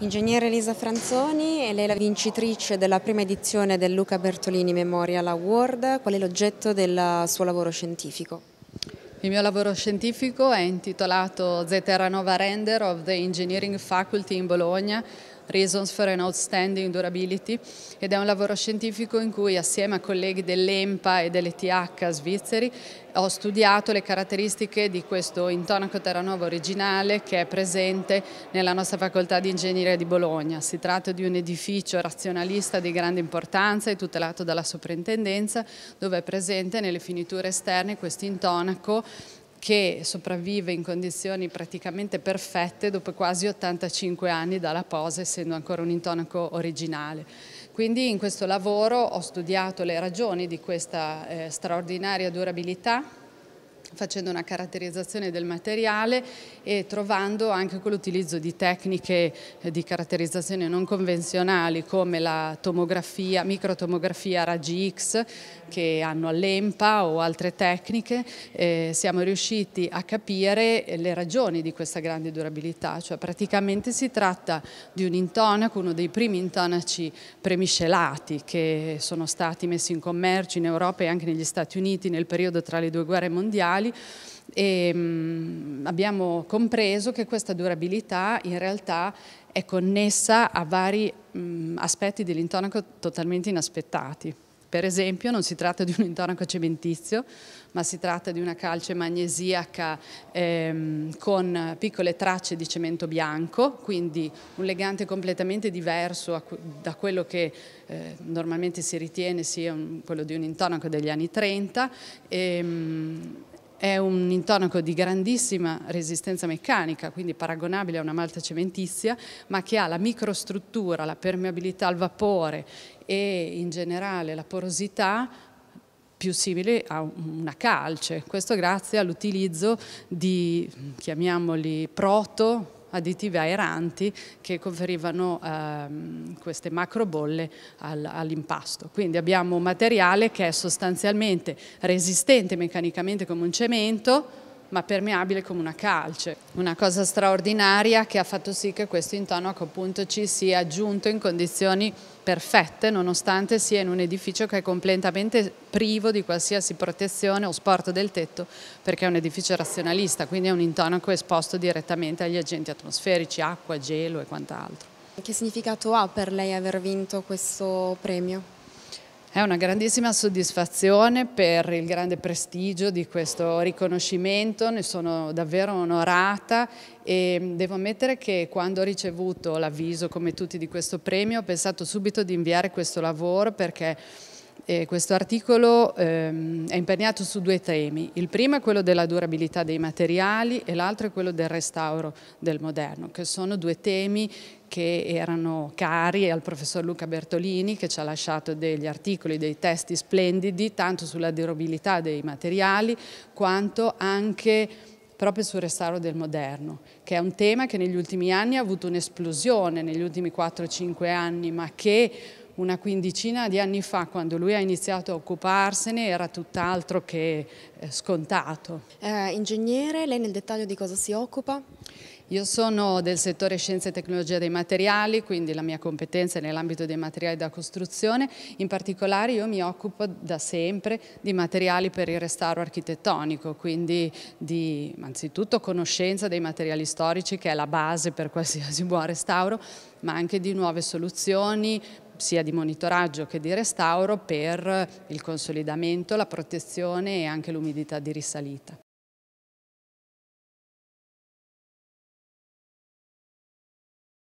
Ingegnere Elisa Franzoni, lei è la vincitrice della prima edizione del Luca Bertolini Memorial Award. Qual è l'oggetto del suo lavoro scientifico? Il mio lavoro scientifico è intitolato Nova Render of the Engineering Faculty in Bologna, Reasons for an Outstanding Durability ed è un lavoro scientifico in cui assieme a colleghi dell'EMPA e dell'ETH svizzeri ho studiato le caratteristiche di questo intonaco terranova originale che è presente nella nostra facoltà di ingegneria di Bologna. Si tratta di un edificio razionalista di grande importanza e tutelato dalla soprintendenza dove è presente nelle finiture esterne questo intonaco che sopravvive in condizioni praticamente perfette dopo quasi 85 anni dalla posa, essendo ancora un intonaco originale. Quindi in questo lavoro ho studiato le ragioni di questa eh, straordinaria durabilità facendo una caratterizzazione del materiale e trovando anche con l'utilizzo di tecniche eh, di caratterizzazione non convenzionali come la tomografia, microtomografia raggi X che hanno all'EMPA o altre tecniche, eh, siamo riusciti a capire eh, le ragioni di questa grande durabilità, cioè praticamente si tratta di un intonaco, uno dei primi intonaci premiscelati che sono stati messi in commercio in Europa e anche negli Stati Uniti nel periodo tra le due guerre mondiali ambientali e ehm, mh, abbiamo compreso che questa durabilità in realtà è connessa a vari mh, mm, aspetti dell'intonaco totalmente inaspettati. Per esempio non si tratta di un intonaco cementizio, ma si tratta di una calce magnesiaca ehm, con piccole tracce di cemento bianco, quindi un legante completamente diverso da quello che eh, normalmente si ritiene sia un, quello di un intonaco degli anni 30. Ehm, è un intonaco di grandissima resistenza meccanica, quindi paragonabile a una malta cementizia, ma che ha la microstruttura, la permeabilità al vapore e in generale la porosità più simile a una calce. Questo grazie all'utilizzo di, chiamiamoli, proto, additivi aeranti che conferivano ehm, queste macrobolle al, all'impasto. Quindi abbiamo un materiale che è sostanzialmente resistente meccanicamente come un cemento, ma permeabile come una calce. Una cosa straordinaria che ha fatto sì che questo intonaco appunto ci sia giunto in condizioni perfette nonostante sia in un edificio che è completamente privo di qualsiasi protezione o sporto del tetto perché è un edificio razionalista, quindi è un intonaco esposto direttamente agli agenti atmosferici, acqua, gelo e quant'altro. Che significato ha per lei aver vinto questo premio? È una grandissima soddisfazione per il grande prestigio di questo riconoscimento, ne sono davvero onorata e devo ammettere che quando ho ricevuto l'avviso come tutti di questo premio ho pensato subito di inviare questo lavoro perché e eh, questo articolo ehm, è imperniato su due temi. Il primo è quello della durabilità dei materiali e l'altro è quello del restauro del moderno, che sono due temi che erano cari al professor Luca Bertolini che ci ha lasciato degli articoli, dei testi splendidi, tanto sulla durabilità dei materiali quanto anche proprio sul restauro del moderno, che è un tema che negli ultimi anni ha avuto un'esplosione, negli ultimi 4-5 anni, ma che una quindicina di anni fa, quando lui ha iniziato a occuparsene, era tutt'altro che eh, scontato. Eh, ingegnere, lei nel dettaglio di cosa si occupa? Io sono del settore scienze e tecnologia dei materiali, quindi la mia competenza è nell'ambito dei materiali da costruzione. In particolare io mi occupo da sempre di materiali per il restauro architettonico, quindi di anzitutto conoscenza dei materiali storici che è la base per qualsiasi buon restauro, ma anche di nuove soluzioni, sia di monitoraggio che di restauro per il consolidamento, la protezione e anche l'umidità di risalita.